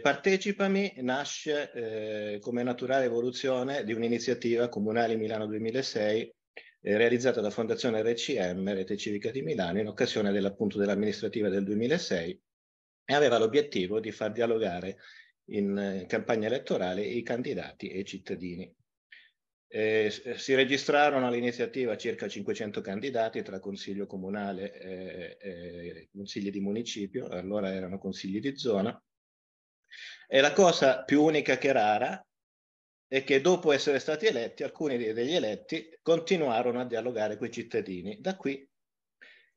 Partecipami nasce eh, come naturale evoluzione di un'iniziativa comunale Milano 2006 eh, realizzata da Fondazione RCM, Rete Civica di Milano, in occasione dell'appunto dell'amministrativa del 2006 e aveva l'obiettivo di far dialogare in campagna elettorale i candidati e i cittadini. Eh, eh, si registrarono all'iniziativa circa 500 candidati tra consiglio comunale e eh, consigli di municipio, allora erano consigli di zona, e la cosa più unica che rara è che dopo essere stati eletti, alcuni degli eletti continuarono a dialogare con i cittadini. Da qui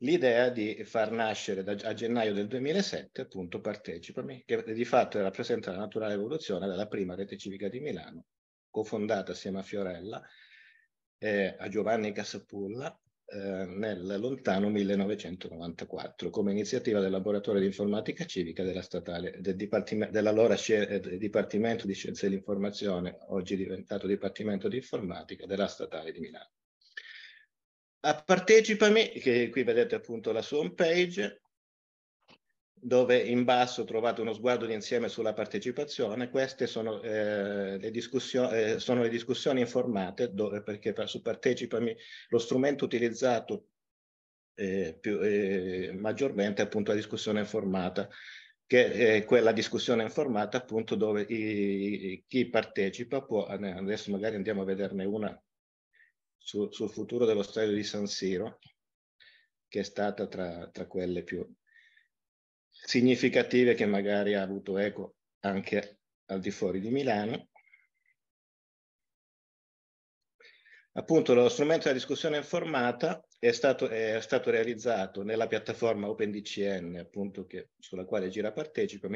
l'idea di far nascere da, a gennaio del 2007 appunto Partecipami, che di fatto rappresenta la naturale evoluzione della prima rete civica di Milano, cofondata assieme a Fiorella, eh, a Giovanni Cassapulla, eh, nel lontano 1994 come iniziativa del laboratorio di informatica civica della statale, del dipartime, dell'allora eh, Dipartimento di Scienze dell'Informazione, oggi diventato Dipartimento di Informatica della statale di Milano. A Partecipami, che qui vedete appunto la sua home page, dove in basso trovate uno sguardo d'insieme sulla partecipazione. Queste sono, eh, le, discussio- eh, sono le, discussioni informate, dove, perché su Partecipami lo strumento utilizzato eh, più, eh, maggiormente è appunto la discussione informata, che è quella discussione informata appunto dove i, i, chi partecipa può, ah, adesso magari andiamo a vederne una su, sul futuro dello stadio di San Siro, che è stata tra, tra quelle più significative che magari ha avuto eco anche al di fuori di Milano. Appunto, lo strumento della discussione informata è stato, è stato realizzato nella piattaforma OpenDCN, appunto, che, sulla quale Gira partecipa,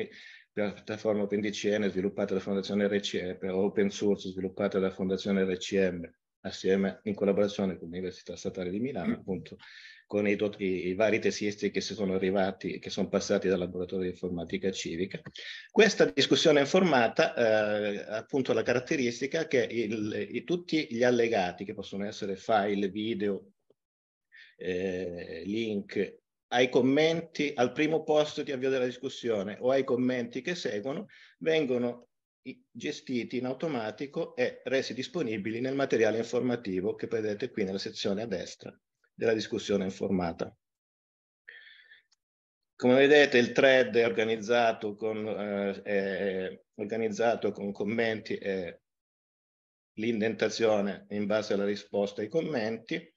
piattaforma OpenDCN sviluppata da Fondazione RCM, open source sviluppata da Fondazione RCM, assieme in collaborazione con l'Università Statale di Milano, appunto, con i, i, vari tesisti che si sono arrivati, che sono passati dal laboratorio di informatica civica. Questa discussione informata eh, ha appunto la caratteristica che il, i, tutti gli allegati, che possono essere file, video, eh, link, ai commenti al primo posto di avvio della discussione o ai commenti che seguono, vengono gestiti in automatico e resi disponibili nel materiale informativo che vedete qui nella sezione a destra della discussione informata. Come vedete il thread è organizzato con, eh, è organizzato con commenti e l'indentazione in base alla risposta ai commenti.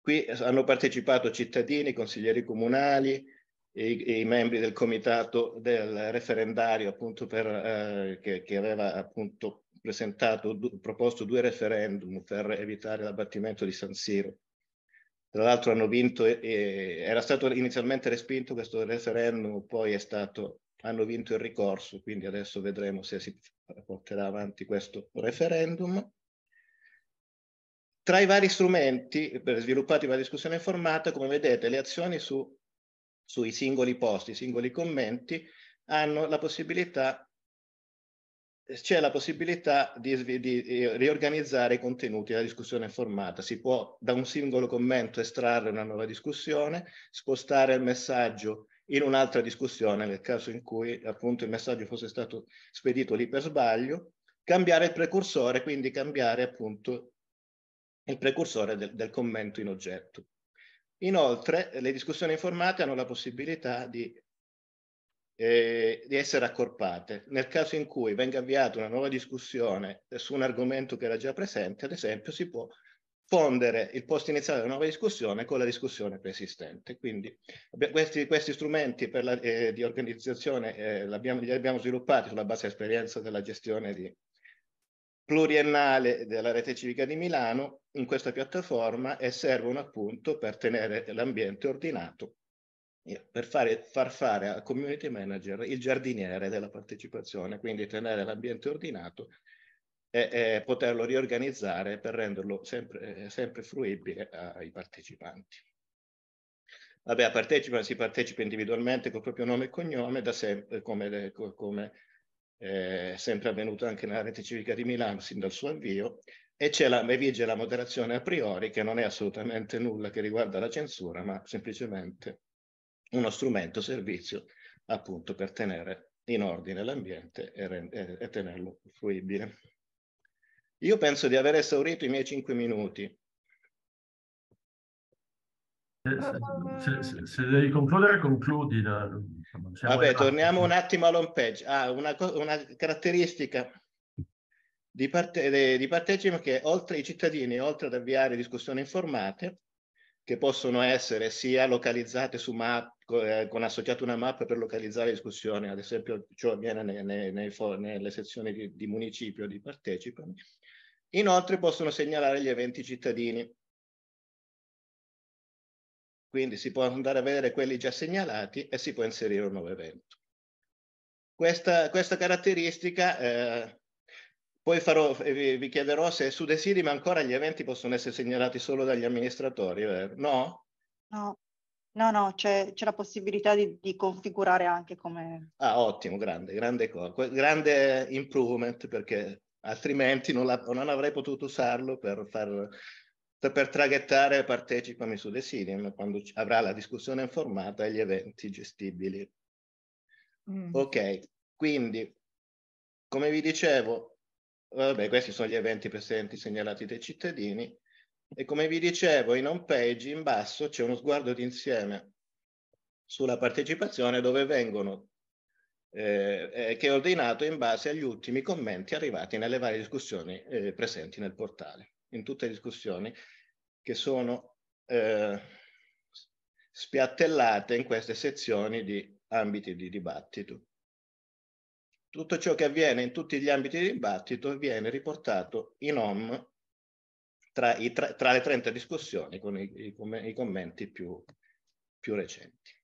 Qui hanno partecipato cittadini, consiglieri comunali, i, i membri del comitato del referendario appunto per, eh, che, che aveva appunto presentato, proposto due referendum per evitare l'abbattimento di San Siro. Tra l'altro hanno vinto, eh, era stato inizialmente respinto questo referendum, poi stato, hanno vinto il ricorso, quindi adesso vedremo se si porterà avanti questo referendum. Tra i vari strumenti per sviluppare una discussione informata, come vedete, le azioni su, sui singoli posti, i singoli commenti, hanno la possibilità c'è la possibilità di, di, riorganizzare i contenuti, della discussione formata. Si può da un singolo commento estrarre una nuova discussione, spostare il messaggio in un'altra discussione nel caso in cui appunto il messaggio fosse stato spedito lì per sbaglio, cambiare il precursore, quindi cambiare appunto il precursore del, del commento in oggetto. Inoltre le discussioni informate hanno la possibilità di eh, di essere accorpate. Nel caso in cui venga avviata una nuova discussione su un argomento che era già presente, ad esempio, si può fondere il posto iniziale della nuova discussione con la discussione preesistente. Quindi questi, questi strumenti la, eh, di organizzazione eh, li, abbiamo, li abbiamo sviluppati sulla base dell'esperienza della gestione di, pluriennale della rete civica di Milano in questa piattaforma e servono appunto per tenere l'ambiente ordinato per fare, far fare al community manager il giardiniere della partecipazione, quindi tenere l'ambiente ordinato e, e poterlo riorganizzare per renderlo sempre, eh, sempre fruibile ai partecipanti. Vabbè, partecipa, si partecipa individualmente col proprio nome e cognome, da sempre, come, come eh, sempre avvenuto anche nella rete civica di Milano sin dal suo avvio, e c'è la, vige la moderazione a priori, che non è assolutamente nulla che riguarda la censura, ma semplicemente uno strumento servizio appunto per tenere in ordine l'ambiente e, e, e tenerlo fruibile. Io penso di aver esaurito i miei cinque minuti. Se, se, ehm. se, devi concludere, concludi. Vabbè, torniamo un attimo all'home page. Ah, una, una caratteristica di, parte, di partecipi che oltre i cittadini, oltre ad avviare discussioni informate, che possono essere sia localizzate su map, eh, con associato una mappa per localizzare le discussioni, ad esempio ciò avviene nei, nei, nei, nelle sezioni di, di municipio di partecipanti. Inoltre possono segnalare gli eventi cittadini. Quindi si può andare a vedere quelli già segnalati e si può inserire un nuovo evento. Questa, questa caratteristica eh, poi farò, eh, vi chiederò se su Desiri, ma ancora gli eventi possono essere segnalati solo dagli amministratori, vero? Eh, no? No, no, no c'è, la possibilità di, di, configurare anche come... Ah, ottimo, grande, grande, grande improvement, perché altrimenti non, la, non, avrei potuto usarlo per, far, per traghettare partecipami su Desiri, ma quando avrà la discussione informata e gli eventi gestibili. Mm. Ok, quindi, come vi dicevo, Vabbè, questi sono gli eventi presenti segnalati dai cittadini e come vi dicevo in home page in basso c'è uno sguardo d'insieme sulla partecipazione dove vengono eh, eh, che è ordinato in base agli ultimi commenti arrivati nelle varie discussioni eh, presenti nel portale, in tutte le discussioni che sono eh, spiattellate in queste sezioni di ambiti di dibattito tutto ciò che avviene in tutti gli ambiti di dibattito viene riportato in OM tra, tra, tra, le 30 discussioni con i, i, i commenti più, più recenti.